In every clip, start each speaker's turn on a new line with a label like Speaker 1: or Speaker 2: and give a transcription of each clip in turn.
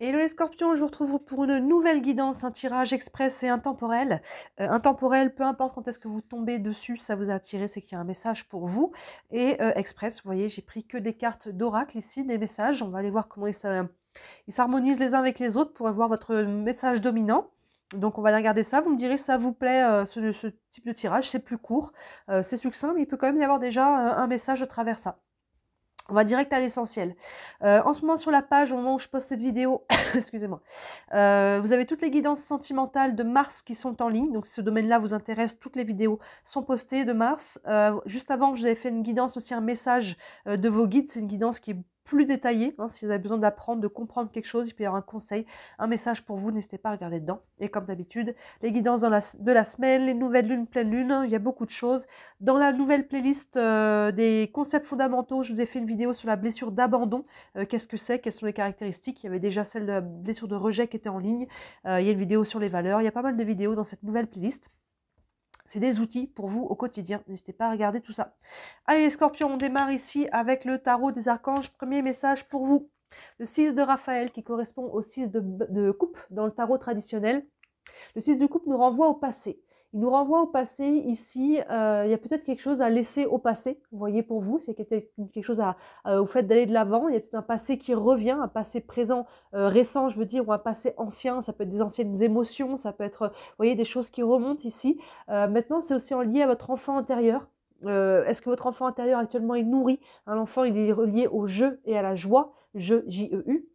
Speaker 1: Hello les scorpions, je vous retrouve pour une nouvelle guidance, un tirage express et intemporel. Euh, intemporel, peu importe quand est-ce que vous tombez dessus, ça vous a attiré, c'est qu'il y a un message pour vous. Et euh, express, vous voyez, j'ai pris que des cartes d'oracle ici, des messages. On va aller voir comment ils s'harmonisent les uns avec les autres pour avoir votre message dominant. Donc on va aller regarder ça, vous me direz ça vous plaît euh, ce, ce, type de tirage, c'est plus court, c'est succinct, mais il peut quand même y avoir déjà un message à travers ça. On va direct à l'essentiel. Euh, en ce moment sur la page, au moment où je poste cette vidéo, excusez-moi, euh, vous avez toutes les guidances sentimentales de mars qui sont en ligne. Donc si ce domaine-là vous intéresse, toutes les vidéos sont postées de mars. Euh, juste avant, je vous avais fait une guidance aussi, un message de vos guides. C'est une guidance qui est plus détaillé. Hein, si vous avez besoin d'apprendre, de comprendre quelque chose, il peut y avoir un conseil, un message pour vous, n'hésitez pas à regarder dedans. Et comme d'habitude, les guidances de la semaine, les nouvelles lunes, pleine lune, hein, il y a beaucoup de choses. Dans la nouvelle playlist euh, des concepts fondamentaux, je vous ai fait une vidéo sur la blessure d'abandon. Euh, qu'est-ce que c'est Quelles sont les caractéristiques Il y avait déjà celle de la blessure de rejet qui était en ligne. Euh, il y a une vidéo sur les valeurs. Il y a pas mal de vidéos dans cette nouvelle playlist. C'est des outils pour vous au quotidien. N'hésitez pas à regarder tout ça. Allez les scorpions, on démarre ici avec le tarot des archanges. Premier message pour vous. Le 6 de Raphaël qui correspond au 6 de, coupe dans le tarot traditionnel. Le 6 de coupe nous renvoie au passé. Il nous renvoie au passé ici. Euh, il y a peut-être quelque chose à laisser au passé. Vous voyez pour vous, c'est quelque chose à, au fait d'aller de l'avant. Il y a peut-être un passé qui revient, un passé présent, euh, récent, je veux dire, ou un passé ancien. Ça peut être des anciennes émotions, ça peut être, vous voyez, des choses qui remontent ici. Euh, maintenant, c'est aussi en lié à votre enfant intérieur. Est-ce que votre enfant intérieur actuellement est nourri L'enfant, il est relié au jeu et à la joie, Je J-E-U,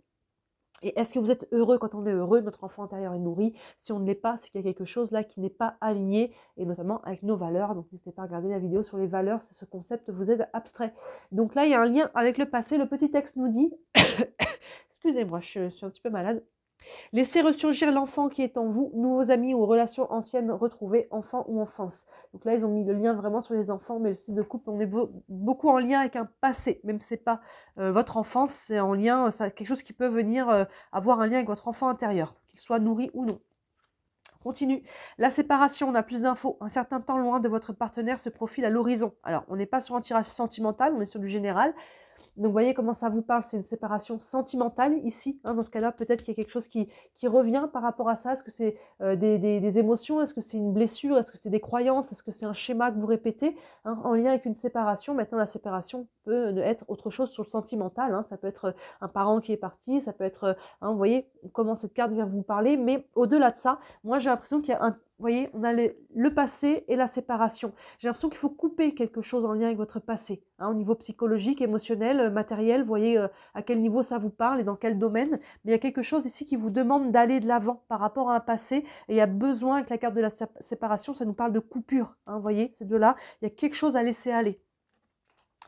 Speaker 1: et est-ce que vous êtes heureux quand on est heureux Notre enfant intérieur est nourri. Si on ne l'est pas, c'est qu'il y a quelque chose là qui n'est pas aligné, et notamment avec nos valeurs. Donc n'hésitez pas à regarder la vidéo sur les valeurs, si ce concept vous aide abstrait. Donc là, il y a un lien avec le passé. Le petit texte nous dit, excusez-moi, je suis un petit peu malade. Laissez ressurgir l'enfant qui est en vous, nouveaux amis ou relations anciennes retrouvées, enfants ou enfance. Donc là, ils ont mis le lien vraiment sur les enfants, mais le 6 de couple, on est beaucoup en lien avec un passé, même si c'est pas euh, votre enfance, c'est en lien, euh, quelque chose qui peut venir euh, avoir un lien avec votre enfant intérieur, qu'il soit nourri ou non continue. La séparation, on a plus d'infos. Un certain temps loin de votre partenaire se profile à l'horizon. Alors, on n'est pas sur un tirage sentimental, on est sur du général. Donc vous voyez comment ça vous parle, c'est une séparation sentimentale ici. Hein. dans ce cas-là, peut-être qu'il y a quelque chose qui, revient par rapport à ça. Est-ce que c'est euh, des, émotions Est-ce que c'est une blessure Est-ce que c'est des croyances Est-ce que c'est un schéma que vous répétez hein, en lien avec une séparation Maintenant, la séparation peut être autre chose sur le sentimental. Hein. ça peut être euh, un parent qui est parti, ça peut être, euh, vous voyez comment cette carte vient vous parler. Mais au-delà de ça, moi j'ai l'impression qu'il y a un, voyez, on a le, passé et la séparation. J'ai l'impression qu'il faut couper quelque chose en lien avec votre passé, hein, au niveau psychologique, émotionnel, euh, matériel. Voyez euh, à quel niveau ça vous parle et dans quel domaine. Mais il y a quelque chose ici qui vous demande d'aller de l'avant par rapport à un passé. Et il y a besoin, avec la carte de la séparation, ça nous parle de coupure. Hein, voyez, c'est de là il y a quelque chose à laisser aller.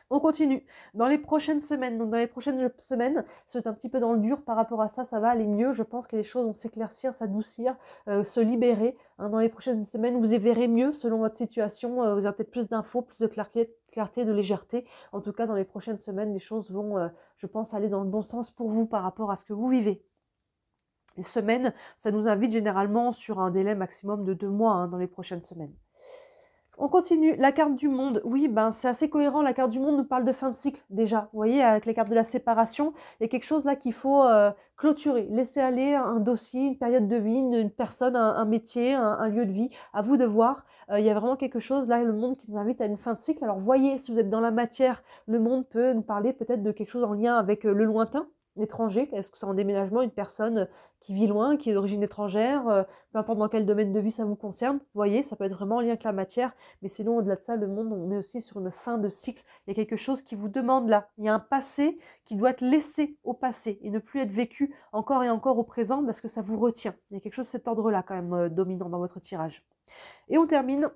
Speaker 1: On continue. Dans les prochaines semaines, donc dans les prochaines semaines, c'est un petit peu dans le dur par rapport à ça, ça va aller mieux. Je pense que les choses vont s'éclaircir, s'adoucir, euh, se libérer. Hein. dans les prochaines semaines, vous y verrez mieux selon votre situation. Euh, vous aurez peut-être plus d'infos, plus de clarté, de légèreté. En tout cas, dans les prochaines semaines, les choses vont, euh, je pense, aller dans le bon sens pour vous par rapport à ce que vous vivez. Les semaines, ça nous invite généralement sur un délai maximum de deux mois hein, dans les prochaines semaines. On continue, la carte du monde, oui, ben c'est assez cohérent, la carte du monde nous parle de fin de cycle déjà, vous voyez, avec les cartes de la séparation, il y a quelque chose là qu'il faut euh, clôturer, laisser aller un dossier, une période de vie, une, personne, un, métier, un, lieu de vie, à vous de voir, euh, il y a vraiment quelque chose là, le monde qui nous invite à une fin de cycle, alors voyez, si vous êtes dans la matière, le monde peut nous parler peut-être de quelque chose en lien avec euh, le lointain, étranger Est-ce que c'est en déménagement une personne euh, qui vit loin, qui est d'origine étrangère euh, Peu importe dans quel domaine de vie ça vous concerne, vous voyez, ça peut être vraiment en lien avec la matière. Mais sinon, au-delà de ça, le monde, on est aussi sur une fin de cycle. Il y a quelque chose qui vous demande là. Il y a un passé qui doit être laissé au passé et ne plus être vécu encore et encore au présent parce que ça vous retient. Il y a quelque chose de cet ordre-là quand même euh, dominant dans votre tirage. Et on termine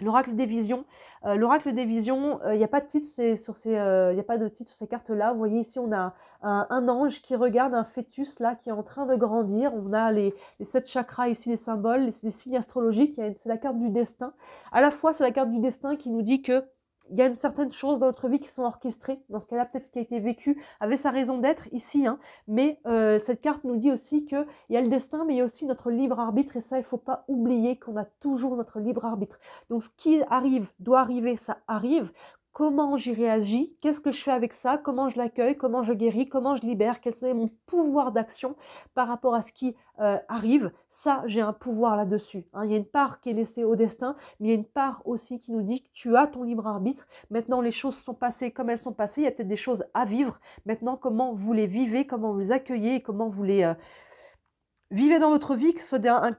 Speaker 1: L'oracle des visions. Euh, l'oracle des visions, il n'y a pas de titre sur ces, il y a pas de titre euh, ces cartes-là. Vous voyez ici, on a un, ange qui regarde un fœtus là qui est en train de grandir. On a les, sept chakras ici, les symboles, les, les signes astrologiques. C'est la carte du destin. À la fois, c'est la carte du destin qui nous dit que il y a une certaine chose dans notre vie qui sont orchestrées. Dans ce cas-là, peut-être ce qui a été vécu avait sa raison d'être ici. Hein. Mais euh, cette carte nous dit aussi qu'il y a le destin, mais il y a aussi notre libre arbitre. Et ça, il ne faut pas oublier qu'on a toujours notre libre arbitre. Donc ce qui arrive, doit arriver, ça arrive comment j'y réagis, qu'est-ce que je fais avec ça, comment je l'accueille, comment je guéris, comment je libère, quel serait mon pouvoir d'action par rapport à ce qui euh, arrive. Ça, j'ai un pouvoir là-dessus. Hein. Il y a une part qui est laissée au destin, mais il y a une part aussi qui nous dit que tu as ton libre arbitre. Maintenant, les choses sont passées comme elles sont passées. Il y a peut-être des choses à vivre. Maintenant, comment vous les vivez, comment vous les accueillez, comment vous les... Euh, Vivez dans votre vie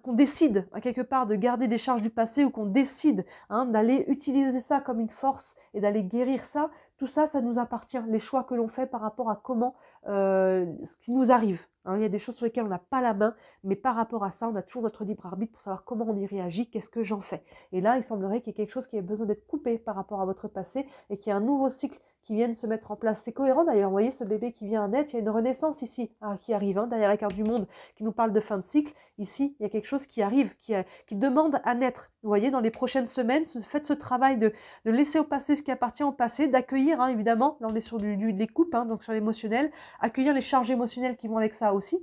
Speaker 1: qu'on décide à quelque part de garder des charges du passé ou qu'on décide hein, d'aller utiliser ça comme une force et d'aller guérir ça. Tout ça, ça nous appartient. Les choix que l'on fait par rapport à comment euh, ce qui nous arrive. Hein. Il y a des choses sur lesquelles on n'a pas la main, mais par rapport à ça, on a toujours notre libre arbitre pour savoir comment on y réagit, qu'est-ce que j'en fais. Et là, il semblerait qu'il y ait quelque chose qui ait besoin d'être coupé par rapport à votre passé et qu'il y ait un nouveau cycle qui viennent se mettre en place. C'est cohérent d'ailleurs, vous voyez ce bébé qui vient à naître, il y a une renaissance ici hein, qui arrive, hein, derrière la carte du monde qui nous parle de fin de cycle. Ici, il y a quelque chose qui arrive, qui, euh, demande à naître. Vous voyez, dans les prochaines semaines, faites ce travail de, laisser au passé ce qui appartient au passé, d'accueillir hein, évidemment, là on est sur du, des coupes, donc sur l'émotionnel, accueillir les charges émotionnelles qui vont avec ça aussi,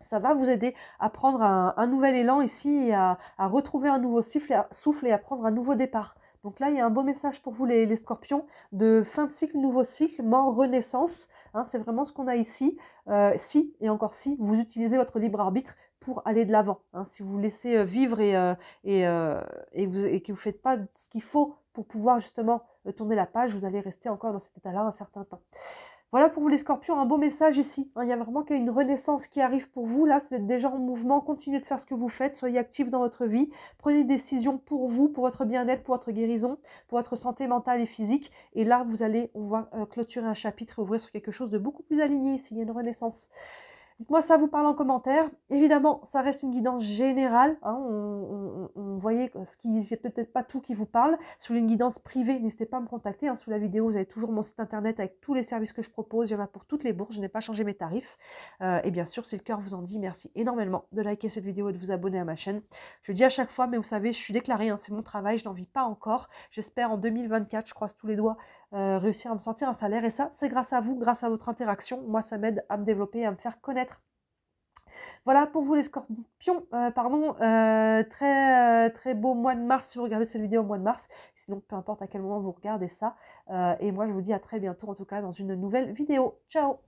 Speaker 1: ça va vous aider à prendre un, nouvel élan ici à, retrouver un nouveau souffle et à prendre un nouveau départ. Donc là, il y a un beau message pour vous, les, scorpions, de fin de cycle, nouveau cycle, mort, renaissance. Hein, c'est vraiment ce qu'on a ici. Euh, si, et encore si, vous utilisez votre libre arbitre pour aller de l'avant. Hein, si vous laissez euh, vivre et, euh, et, et que vous ne faites pas ce qu'il faut pour pouvoir justement tourner la page, vous allez rester encore dans cet état-là un certain temps. Voilà pour vous les scorpions, un beau message ici. Hein. Il y a vraiment une renaissance qui arrive pour vous. Là, vous êtes déjà en mouvement. Continuez de faire ce que vous faites. Soyez actifs dans votre vie. Prenez des décisions pour vous, pour votre bien-être, pour votre guérison, pour votre santé mentale et physique. Et là, vous allez, on voit, euh, clôturer un chapitre ouvrir sur quelque chose de beaucoup plus aligné s'il y a une renaissance. Dites-moi ça vous parle en commentaire. Évidemment, ça reste une guidance générale. Hein. on, voyait ce qui, a peut-être pas tout qui vous parle. Sous une guidance privée, n'hésitez pas à me contacter. Hein. sous la vidéo, vous avez toujours mon site internet avec tous les services que je propose. Il y en a pour toutes les bourses. Je n'ai pas changé mes tarifs. Euh, et bien sûr, si le cœur vous en dit, merci énormément de liker cette vidéo et de vous abonner à ma chaîne. Je le dis à chaque fois, mais vous savez, je suis déclarée. Hein. c'est mon travail. Je n'en vis pas encore. J'espère en 2024, je croise tous les doigts, euh, réussir à me sortir un salaire. Et ça, c'est grâce à vous, grâce à votre interaction. Moi, ça m'aide à me développer, à me faire connaître. Voilà pour vous les scorpions, euh, pardon, euh, très très beau mois de mars si vous regardez cette vidéo au mois de mars, sinon peu importe à quel moment vous regardez ça, et moi je vous dis à très bientôt en tout cas dans une nouvelle vidéo, ciao